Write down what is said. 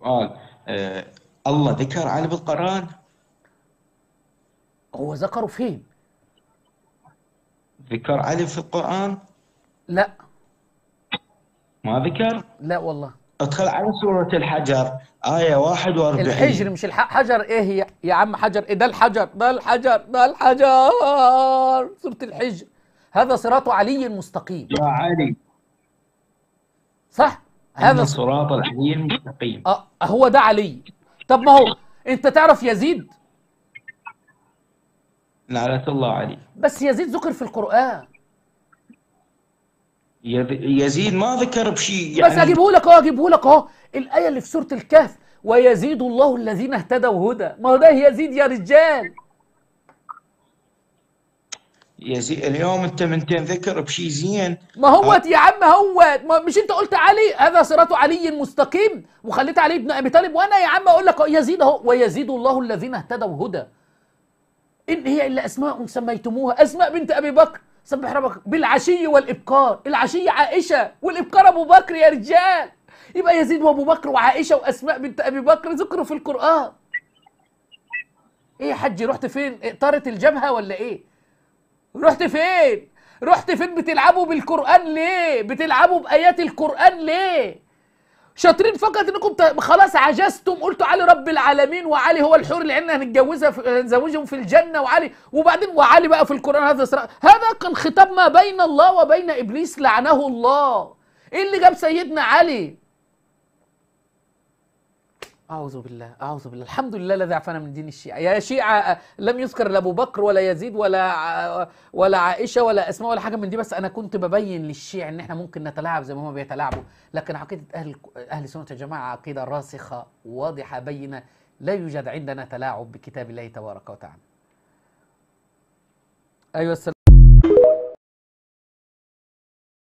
سؤال آه الله ذكر علي بالقران هو ذكره فين ذكر علي في القران لا ما ذكر لا والله ادخل على سورة الحجر آية 41 الحجر مش الحجر إيه هي يا عم حجر إيه ده الحجر ده الحجر ده الحجر سورة الحجر هذا صراط علي مستقيم يا علي صح هذا الصراط الحي المستقيم أه هو ده علي طب ما هو انت تعرف يزيد لعنة الله علي بس يزيد ذكر في القرآن يزيد ما ذكر بشيء يعني بس اجيبه لك اهو اجيبه لك اهو الآية اللي في سورة الكهف ويزيد الله الذين اهتدوا هدى ما هو ده يزيد يا رجال يزي اليوم انت من تنذكر بشي زين ما هو أه. يا عم هو ما مش انت قلت علي هذا صراط علي المستقيم وخليت علي ابن ابي طالب وانا يا عم اقول لك يزيد اهو ويزيد الله الذين اهتدوا هدى ان هي الا اسماء سميتموها اسماء بنت ابي بكر سبح ربك بالعشي والابكار العشي عائشه والابكار ابو بكر يا رجال يبقى يزيد وابو بكر وعائشه واسماء بنت ابي بكر ذكروا في القران ايه يا حجي رحت فين إيه، طارت الجبهه ولا ايه رحت فين رحت فين بتلعبوا بالقران ليه بتلعبوا بايات القران ليه شاطرين فقط انكم خلاص عجزتم قلتوا علي رب العالمين وعلي هو الحور عندنا هنتجوزها هنزوجهم في الجنه وعلي وبعدين وعلي بقى في القران هذا هذا هذا خطاب ما بين الله وبين ابليس لعنه الله ايه اللي جاب سيدنا علي أعوذ بالله أعوذ بالله الحمد لله الذي عافانا من دين الشيعة يا شيعة لم يذكر لأبو بكر ولا يزيد ولا ولا عائشة ولا أسماء ولا حاجة من دي بس أنا كنت ببين للشيعة إن إحنا ممكن نتلاعب زي ما هم بيتلاعبوا لكن عقيدة أهل أهل سنة الجماعة عقيدة راسخة واضحة بينة لا يوجد عندنا تلاعب بكتاب الله تبارك وتعالى أيها السلام